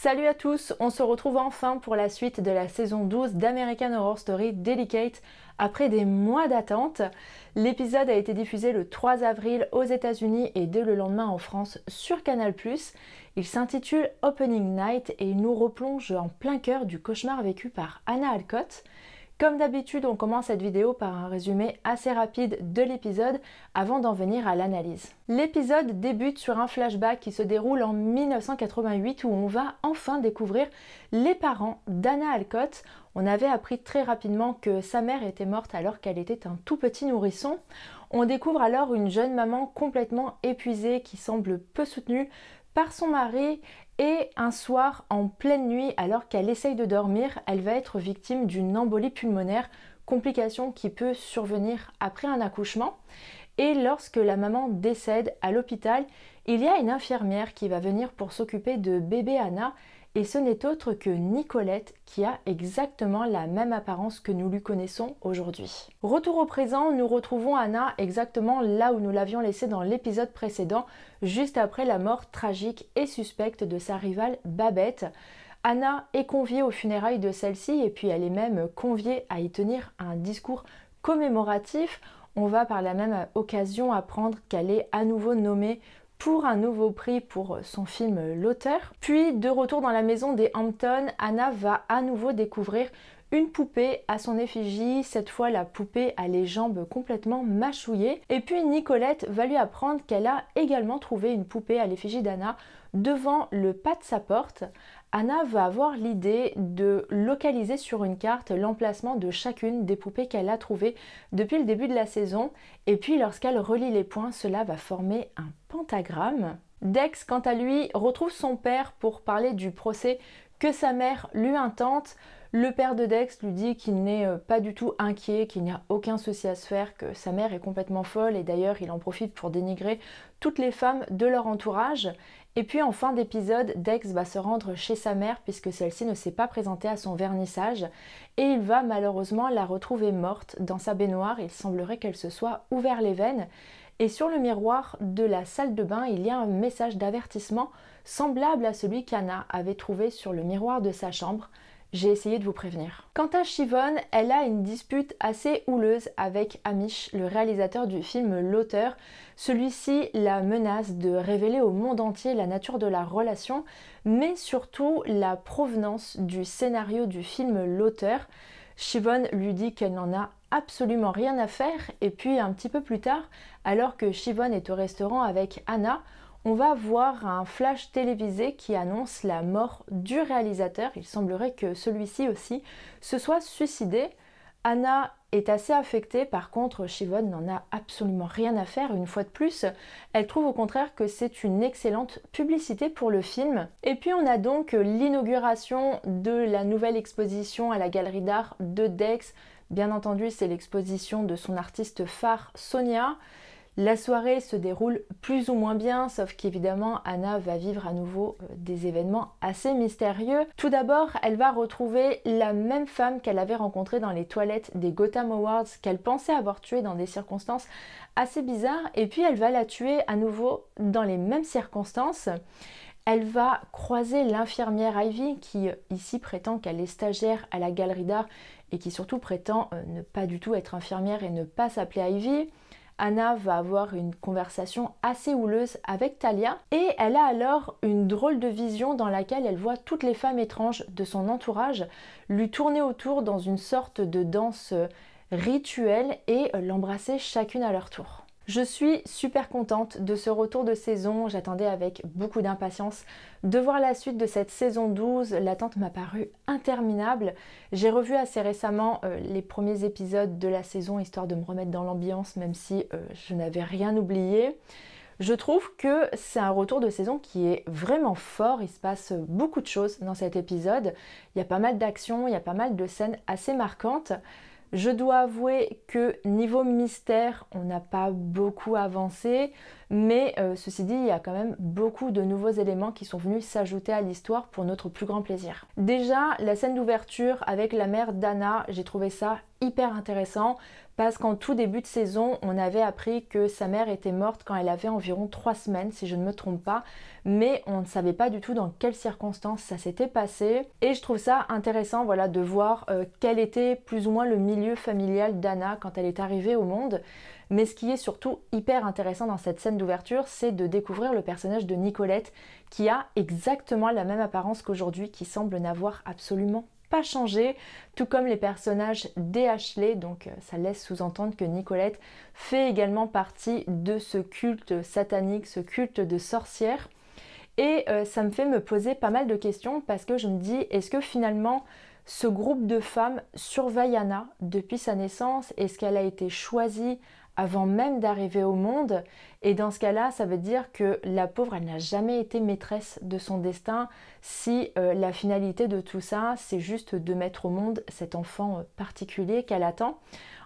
Salut à tous, on se retrouve enfin pour la suite de la saison 12 d'American Horror Story Delicate après des mois d'attente. L'épisode a été diffusé le 3 avril aux États-Unis et dès le lendemain en France sur Canal+. Il s'intitule Opening Night et nous replonge en plein cœur du cauchemar vécu par Anna Alcott. Comme d'habitude, on commence cette vidéo par un résumé assez rapide de l'épisode avant d'en venir à l'analyse. L'épisode débute sur un flashback qui se déroule en 1988 où on va enfin découvrir les parents d'Anna Alcott. On avait appris très rapidement que sa mère était morte alors qu'elle était un tout petit nourrisson. On découvre alors une jeune maman complètement épuisée qui semble peu soutenue par son mari et un soir, en pleine nuit, alors qu'elle essaye de dormir, elle va être victime d'une embolie pulmonaire, complication qui peut survenir après un accouchement. Et lorsque la maman décède à l'hôpital, il y a une infirmière qui va venir pour s'occuper de bébé Anna et ce n'est autre que Nicolette qui a exactement la même apparence que nous lui connaissons aujourd'hui. Retour au présent, nous retrouvons Anna exactement là où nous l'avions laissée dans l'épisode précédent, juste après la mort tragique et suspecte de sa rivale Babette. Anna est conviée aux funérailles de celle-ci et puis elle est même conviée à y tenir un discours commémoratif. On va par la même occasion apprendre qu'elle est à nouveau nommée pour un nouveau prix pour euh, son film euh, L'auteur. Puis de retour dans la maison des Hampton, Anna va à nouveau découvrir une poupée à son effigie, cette fois la poupée a les jambes complètement mâchouillées. Et puis Nicolette va lui apprendre qu'elle a également trouvé une poupée à l'effigie d'Anna devant le pas de sa porte. Anna va avoir l'idée de localiser sur une carte l'emplacement de chacune des poupées qu'elle a trouvées depuis le début de la saison, et puis lorsqu'elle relie les points, cela va former un pentagramme. Dex, quant à lui, retrouve son père pour parler du procès que sa mère lui intente. Le père de Dex lui dit qu'il n'est euh, pas du tout inquiet, qu'il n'y a aucun souci à se faire, que sa mère est complètement folle et d'ailleurs il en profite pour dénigrer toutes les femmes de leur entourage. Et puis en fin d'épisode, Dex va se rendre chez sa mère puisque celle-ci ne s'est pas présentée à son vernissage et il va malheureusement la retrouver morte dans sa baignoire. Il semblerait qu'elle se soit ouvert les veines. Et sur le miroir de la salle de bain, il y a un message d'avertissement semblable à celui qu'Anna avait trouvé sur le miroir de sa chambre j'ai essayé de vous prévenir. Quant à Shivonne, elle a une dispute assez houleuse avec Amish, le réalisateur du film L'auteur. Celui-ci la menace de révéler au monde entier la nature de la relation, mais surtout la provenance du scénario du film L'auteur. Shivonne lui dit qu'elle n'en a absolument rien à faire et puis un petit peu plus tard, alors que Shivonne est au restaurant avec Anna, on va voir un flash télévisé qui annonce la mort du réalisateur. Il semblerait que celui-ci aussi se soit suicidé. Anna est assez affectée, par contre Shivon n'en a absolument rien à faire une fois de plus. Elle trouve au contraire que c'est une excellente publicité pour le film. Et puis on a donc l'inauguration de la nouvelle exposition à la galerie d'art de Dex. Bien entendu, c'est l'exposition de son artiste phare Sonia. La soirée se déroule plus ou moins bien, sauf qu'évidemment Anna va vivre à nouveau euh, des événements assez mystérieux. Tout d'abord, elle va retrouver la même femme qu'elle avait rencontrée dans les toilettes des Gotham Awards, qu'elle pensait avoir tuée dans des circonstances assez bizarres, et puis elle va la tuer à nouveau dans les mêmes circonstances elle va croiser l'infirmière Ivy qui euh, ici prétend qu'elle est stagiaire à la galerie d'art et qui surtout prétend euh, ne pas du tout être infirmière et ne pas s'appeler Ivy. Anna va avoir une conversation assez houleuse avec Talia et elle a alors une drôle de vision dans laquelle elle voit toutes les femmes étranges de son entourage lui tourner autour dans une sorte de danse euh, rituelle et euh, l'embrasser chacune à leur tour. Je suis super contente de ce retour de saison. J'attendais avec beaucoup d'impatience de voir la suite de cette saison 12. L'attente m'a paru interminable. J'ai revu assez récemment euh, les premiers épisodes de la saison histoire de me remettre dans l'ambiance même si euh, je n'avais rien oublié. Je trouve que c'est un retour de saison qui est vraiment fort, il se passe beaucoup de choses dans cet épisode, il y a pas mal d'actions, il y a pas mal de scènes assez marquantes. Je dois avouer que niveau mystère, on n'a pas beaucoup avancé, mais euh, ceci dit, il y a quand même beaucoup de nouveaux éléments qui sont venus s'ajouter à l'histoire pour notre plus grand plaisir. Déjà, la scène d'ouverture avec la mère d'Anna, j'ai trouvé ça hyper intéressant parce qu'en tout début de saison, on avait appris que sa mère était morte quand elle avait environ trois semaines, si je ne me trompe pas, mais on ne savait pas du tout dans quelles circonstances ça s'était passé. Et je trouve ça intéressant voilà, de voir euh, quel était plus ou moins le milieu familial d'Anna quand elle est arrivée au monde. Mais ce qui est surtout hyper intéressant dans cette scène d'ouverture, c'est de découvrir le personnage de Nicolette qui a exactement la même apparence qu'aujourd'hui, qui semble n'avoir absolument pas changé, tout comme les personnages Ashley donc euh, ça laisse sous-entendre que Nicolette fait également partie de ce culte satanique, ce culte de sorcière. Et euh, ça me fait me poser pas mal de questions parce que je me dis, est-ce que finalement ce groupe de femmes surveille Anna depuis sa naissance Est-ce qu'elle a été choisie avant même d'arriver au monde. Et dans ce cas-là, ça veut dire que la pauvre, elle n'a jamais été maîtresse de son destin si euh, la finalité de tout ça, c'est juste de mettre au monde cet enfant euh, particulier qu'elle attend.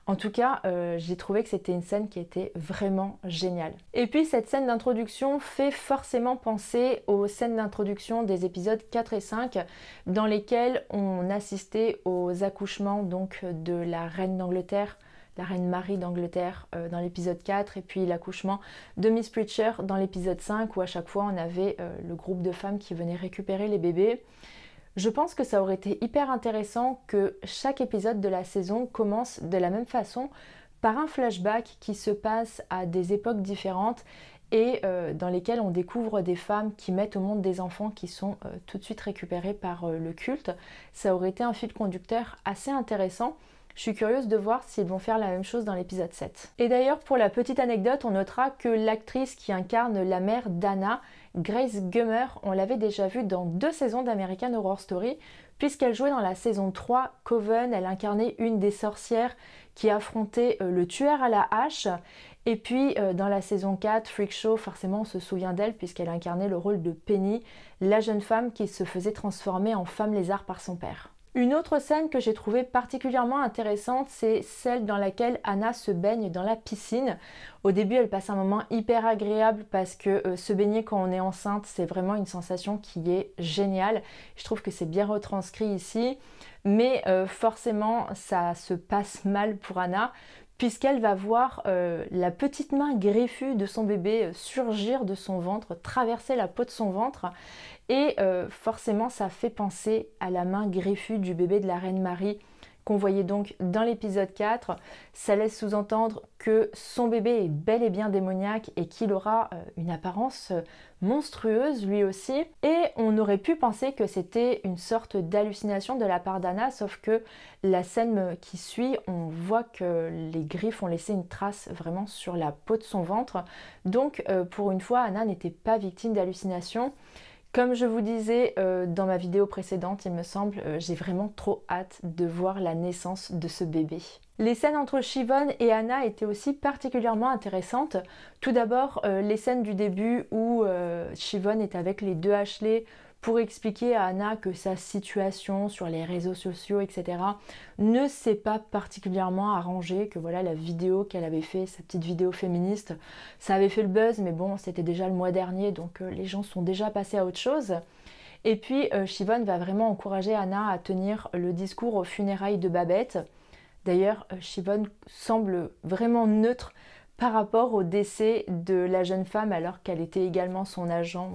En tout cas, euh, j'ai trouvé que c'était une scène qui était vraiment géniale. Et puis cette scène d'introduction fait forcément penser aux scènes d'introduction des épisodes 4 et 5 dans lesquelles on assistait aux accouchements donc de la reine d'Angleterre, la reine Marie d'Angleterre euh, dans l'épisode 4 et puis l'accouchement de Miss Preacher dans l'épisode 5 où à chaque fois on avait euh, le groupe de femmes qui venaient récupérer les bébés. Je pense que ça aurait été hyper intéressant que chaque épisode de la saison commence de la même façon par un flashback qui se passe à des époques différentes et euh, dans lesquelles on découvre des femmes qui mettent au monde des enfants qui sont tout de suite récupérés par le culte. Ça aurait été un fil conducteur assez intéressant je suis curieuse de voir s'ils vont faire la même chose dans l'épisode 7. Et d'ailleurs, pour la petite anecdote, on notera que l'actrice qui incarne la mère d'Anna, Grace Gummer, on l'avait déjà vue dans deux saisons d'American Horror Story, puisqu'elle jouait dans la saison 3 Coven, elle incarnait une des sorcières qui affrontait euh, le tueur à la hache, et puis euh, dans la saison 4, Freak Show, forcément on se souvient d'elle puisqu'elle incarnait le rôle de Penny, la jeune femme qui se faisait transformer en femme lézard par son père. Une autre scène que j'ai trouvée particulièrement intéressante, c'est celle dans laquelle Anna se baigne dans la piscine. Au début, elle passe un moment hyper agréable parce que euh, se baigner quand on est enceinte, c'est vraiment une sensation qui est géniale. Je trouve que c'est bien retranscrit ici, mais euh, forcément, ça se passe mal pour Anna puisqu'elle va voir euh, la petite main griffue de son bébé euh, surgir de son ventre, traverser la peau de son ventre, et euh, forcément ça fait penser à la main greffue du bébé de la reine Marie qu'on voyait donc dans l'épisode 4. Ça laisse sous-entendre que son bébé est bel et bien démoniaque et qu'il aura euh, une apparence euh, monstrueuse lui aussi. Et on aurait pu penser que c'était une sorte d'hallucination de la part d'Anna, sauf que la scène euh, qui suit, on voit que les griffes ont laissé une trace vraiment sur la peau de son ventre. Donc pour une fois, Anna n'était pas victime d'hallucination. Comme je vous disais euh, dans ma vidéo précédente, il me semble, euh, j'ai vraiment trop hâte de voir la naissance de ce bébé. Les scènes entre Chivonne et Anna étaient aussi particulièrement intéressantes. Tout d'abord, euh, les scènes du début où Chivonne est avec les deux Ashley pour expliquer à Anna que sa situation sur les réseaux sociaux, etc., ne s'est pas particulièrement arrangée, que voilà la vidéo qu'elle avait fait, sa petite vidéo féministe, ça avait fait le buzz, mais bon, c'était déjà le mois dernier, donc euh, les gens sont déjà passés à autre chose. Et puis euh, Shivon va vraiment encourager Anna à tenir le discours aux funérailles de Babette. D'ailleurs, euh, Shivonne semble vraiment neutre par rapport au décès de la jeune femme alors qu'elle était également son agent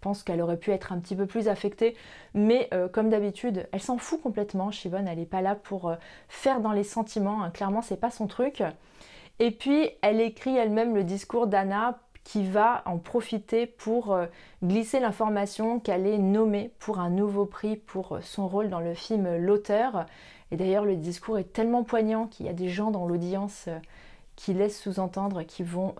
pense qu'elle aurait pu être un petit peu plus affectée, mais euh, comme d'habitude, elle s'en fout complètement. Shivon, elle n'est pas là pour euh, faire dans les sentiments, hein. clairement, c'est pas son truc. Et puis, elle écrit elle-même le discours d'Anna qui va en profiter pour euh, glisser l'information qu'elle est nommée pour un nouveau prix pour son rôle dans le film L'auteur. Et d'ailleurs, le discours est tellement poignant qu'il y a des gens dans l'audience qui laissent sous-entendre qu'ils vont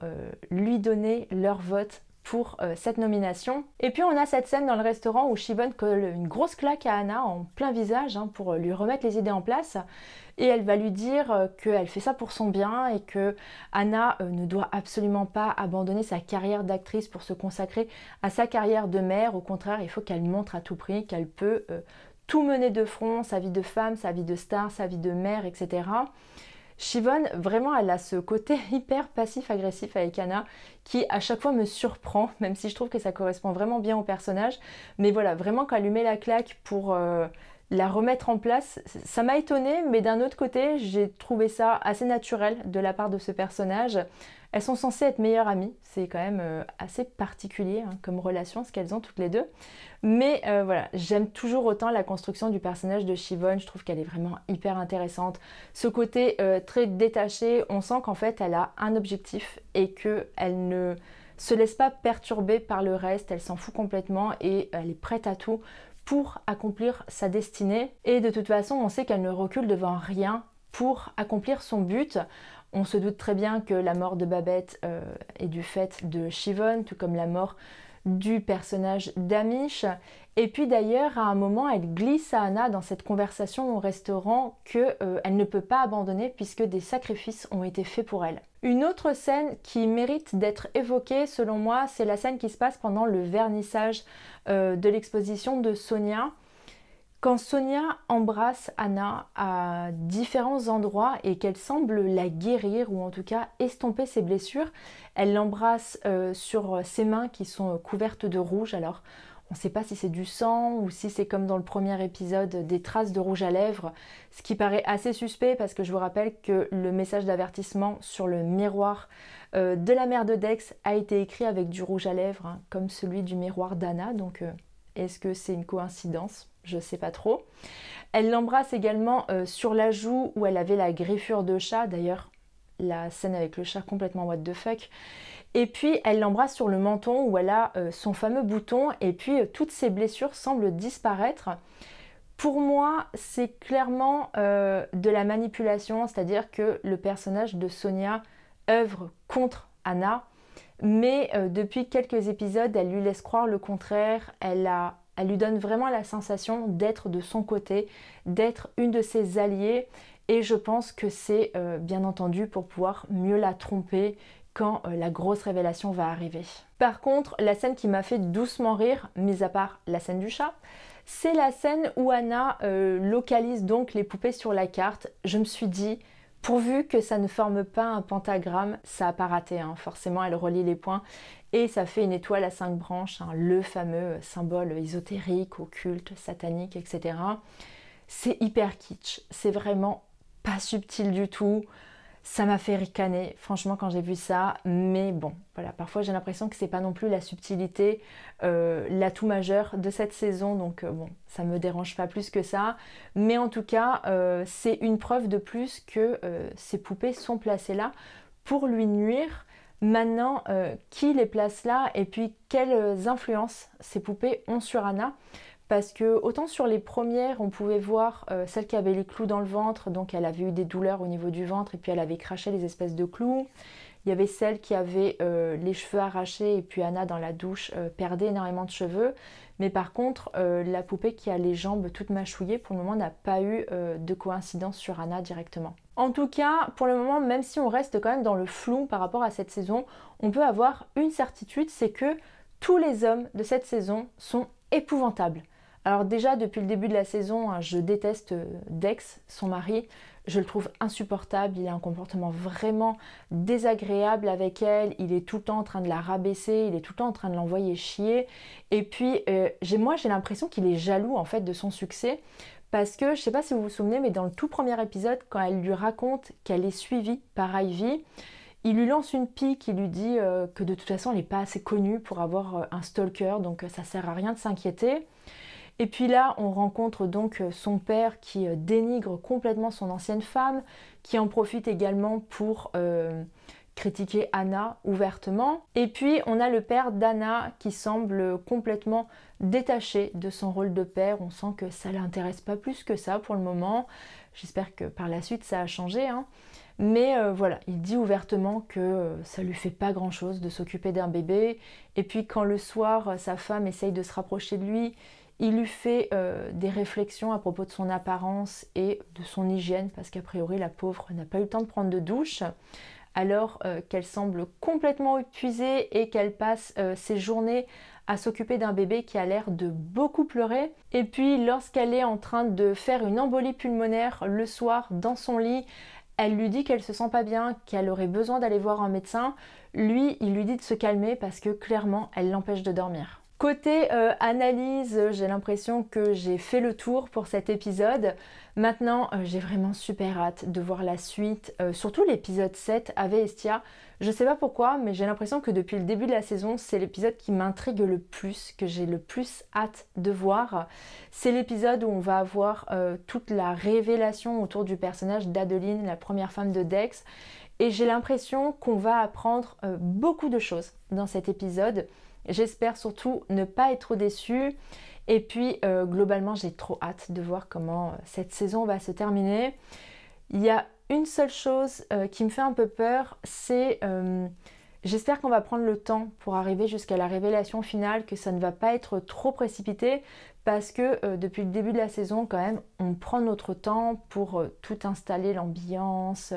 lui donner leur vote pour euh, cette nomination. Et puis on a cette scène dans le restaurant où Shibon colle une grosse claque à Anna en plein visage hein, pour euh, lui remettre les idées en place. Et elle va lui dire euh, qu'elle fait ça pour son bien et que Anna ne doit absolument pas abandonner sa carrière d'actrice pour se consacrer à sa carrière de mère. Au contraire, il faut qu'elle montre à tout prix qu'elle peut tout mener de front, sa vie de femme, sa vie de star, sa vie de mère, etc. Shivonne, vraiment, elle a ce côté hyper passif-agressif avec Anna qui à chaque fois me surprend, même si je trouve que ça correspond vraiment bien au personnage. Mais voilà, vraiment, quand lui met la claque pour euh, la remettre en place, ça m'a étonnée, mais d'un autre côté, j'ai trouvé ça assez naturel de la part de ce personnage. Elles sont censées être meilleures amies, c'est quand même euh, assez particulier hein, comme relation ce qu'elles ont toutes les deux. Mais euh, voilà, j'aime toujours autant la construction du personnage de Shivonne, je trouve qu'elle est vraiment hyper intéressante. Ce côté euh, très détaché, on sent qu'en fait elle a un objectif et qu'elle ne se laisse pas perturber par le reste, elle s'en fout complètement et elle est prête à tout pour accomplir sa destinée. Et de toute façon, on sait qu'elle ne recule devant rien pour accomplir son but. On se doute très bien que la mort de Babette euh, est du fait de Chivonne, tout comme la mort du personnage d'Amish. Et puis d'ailleurs, à un moment, elle glisse à Anna dans cette conversation au restaurant qu'elle euh, ne peut pas abandonner puisque des sacrifices ont été faits pour elle. Une autre scène qui mérite d'être évoquée, selon moi, c'est la scène qui se passe pendant le vernissage euh, de l'exposition de Sonia. Quand Sonia embrasse Anna à différents endroits et qu'elle semble la guérir ou en tout cas estomper ses blessures, elle l'embrasse euh, sur ses mains qui sont euh, couvertes de rouge. Alors on ne sait pas si c'est du sang ou si c'est comme dans le premier épisode des traces de rouge à lèvres, ce qui paraît assez suspect parce que je vous rappelle que le message d'avertissement sur le miroir euh, de la mère de Dex a été écrit avec du rouge à lèvres, hein, comme celui du miroir d'Anna, donc est-ce que c'est une coïncidence Je ne sais pas trop. Elle l'embrasse également euh, sur la joue où elle avait la griffure de chat. D'ailleurs, la scène avec le chat complètement what the fuck. Et puis elle l'embrasse sur le menton où elle a euh, son fameux bouton et puis euh, toutes ses blessures semblent disparaître. Pour moi, c'est clairement de la manipulation, c'est-à-dire que le personnage de Sonia œuvre contre Anna mais euh, depuis quelques épisodes, elle lui laisse croire le contraire. Elle, elle lui donne vraiment la sensation d'être de son côté, d'être une de ses alliées. Et je pense que c'est euh, bien entendu pour pouvoir mieux la tromper quand euh, la grosse révélation va arriver. Par contre, la scène qui m'a fait doucement rire, mis à part la scène du chat, c'est la scène où Anna localise donc les poupées sur la carte. Je me suis dit, Pourvu que ça ne forme pas un pentagramme, ça n'a pas raté. Hein. Forcément, elle relie les points et ça fait une étoile à cinq branches, hein, le fameux symbole ésotérique, occulte, satanique, etc. C'est hyper kitsch. C'est vraiment pas subtil du tout. Ça m'a fait ricaner, franchement, quand j'ai vu ça. Mais bon, voilà, parfois j'ai l'impression que c'est pas non plus la subtilité, euh, l'atout majeur de cette saison. Donc euh, bon, ça me dérange pas plus que ça. Mais en tout cas, euh, c'est une preuve de plus que ces poupées sont placées là pour lui nuire. Maintenant, qui les place là et puis quelles influences ces poupées ont sur Anna parce que autant sur les premières, on pouvait voir euh, celle qui avait les clous dans le ventre, donc elle avait eu des douleurs au niveau du ventre et puis elle avait craché les espèces de clous. Il y avait celle qui avait euh, les cheveux arrachés et puis Anna dans la douche euh, perdait énormément de cheveux. Mais par contre, la poupée qui a les jambes toutes mâchouillées, pour le moment, n'a pas eu de coïncidence sur Anna directement. En tout cas, pour le moment, même si on reste quand même dans le flou par rapport à cette saison, on peut avoir une certitude, c'est que tous les hommes de cette saison sont épouvantables. Alors déjà, depuis le début de la saison, hein, je déteste euh, Dex, son mari. Je le trouve insupportable, il a un comportement vraiment désagréable avec elle, il est tout le temps en train de la rabaisser, il est tout le temps en train de l'envoyer chier. Et puis, euh, moi j'ai l'impression qu'il est jaloux en fait de son succès, parce que je sais pas si vous vous souvenez, mais dans le tout premier épisode, quand elle lui raconte qu'elle est suivie par Ivy, il lui lance une pique, il lui dit euh, que de toute façon elle n'est pas assez connue pour avoir un stalker, donc ça sert à rien de s'inquiéter. Et puis là, on rencontre donc euh, son père qui euh, dénigre complètement son ancienne femme, qui en profite également pour euh, critiquer Anna ouvertement. Et puis on a le père d'Anna qui semble complètement détaché de son rôle de père. On sent que ça l'intéresse pas plus que ça pour le moment. J'espère que par la suite ça a changé. Hein. Mais voilà, il dit ouvertement que ça lui fait pas grand chose de s'occuper d'un bébé. Et puis quand le soir sa femme essaye de se rapprocher de lui, il lui fait euh, des réflexions à propos de son apparence et de son hygiène, parce qu'a priori la pauvre n'a pas eu le temps de prendre de douche, alors euh, qu'elle semble complètement épuisée et qu'elle passe euh, ses journées à s'occuper d'un bébé qui a l'air de beaucoup pleurer. Et puis lorsqu'elle est en train de faire une embolie pulmonaire le soir dans son lit, elle lui dit qu'elle se sent pas bien, qu'elle aurait besoin d'aller voir un médecin. Lui, il lui dit de se calmer parce que clairement, elle l'empêche de dormir. Côté euh, analyse, euh, j'ai l'impression que j'ai fait le tour pour cet épisode. Maintenant, euh, j'ai vraiment super hâte de voir la suite, surtout l'épisode 7 avec Estia. Je sais pas pourquoi, mais j'ai l'impression que depuis le début de la saison, c'est l'épisode qui m'intrigue le plus, que j'ai le plus hâte de voir. C'est l'épisode où on va avoir toute la révélation autour du personnage d'Adeline, la première femme de Dex. Et j'ai l'impression qu'on va apprendre beaucoup de choses dans cet épisode. J'espère surtout ne pas être trop déçue. Et puis euh, globalement, j'ai trop hâte de voir comment euh, cette saison va se terminer. Il y a une seule chose euh, qui me fait un peu peur, c'est J'espère qu'on va prendre le temps pour arriver jusqu'à la révélation finale, que ça ne va pas être trop précipité, parce que euh, depuis le début de la saison, quand même, on prend notre temps pour euh, tout installer, l'ambiance,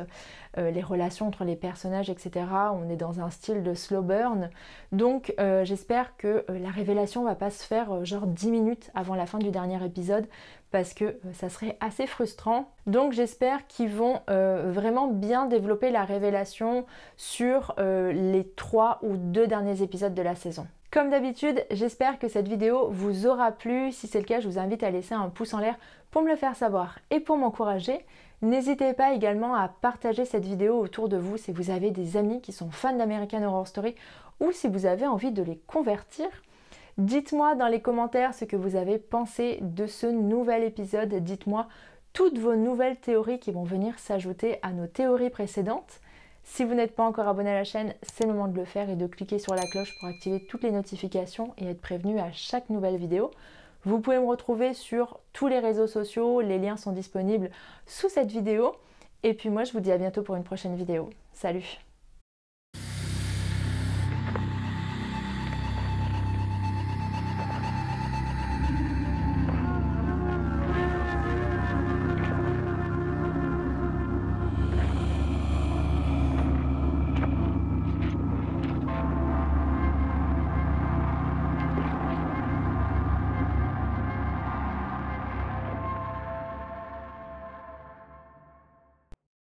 euh, les relations entre les personnages, etc. On est dans un style de slow burn. Donc j'espère que la révélation ne va pas se faire genre 10 minutes avant la fin du dernier épisode, parce que euh, ça serait assez frustrant. Donc j'espère qu'ils vont euh, vraiment bien développer la révélation sur euh, les trois ou deux derniers épisodes de la saison. Comme d'habitude, j'espère que cette vidéo vous aura plu. Si c'est le cas, je vous invite à laisser un pouce en l'air pour me le faire savoir et pour m'encourager. N'hésitez pas également à partager cette vidéo autour de vous si vous avez des amis qui sont fans d'American Horror Story ou si vous avez envie de les convertir. Dites-moi dans les commentaires ce que vous avez pensé de ce nouvel épisode. Dites-moi toutes vos nouvelles théories qui vont venir s'ajouter à nos théories précédentes. Si vous n'êtes pas encore abonné à la chaîne, c'est le moment de le faire et de cliquer sur la cloche pour activer toutes les notifications et être prévenu à chaque nouvelle vidéo. Vous pouvez me retrouver sur tous les réseaux sociaux, les liens sont disponibles sous cette vidéo. Et puis moi je vous dis à bientôt pour une prochaine vidéo. Salut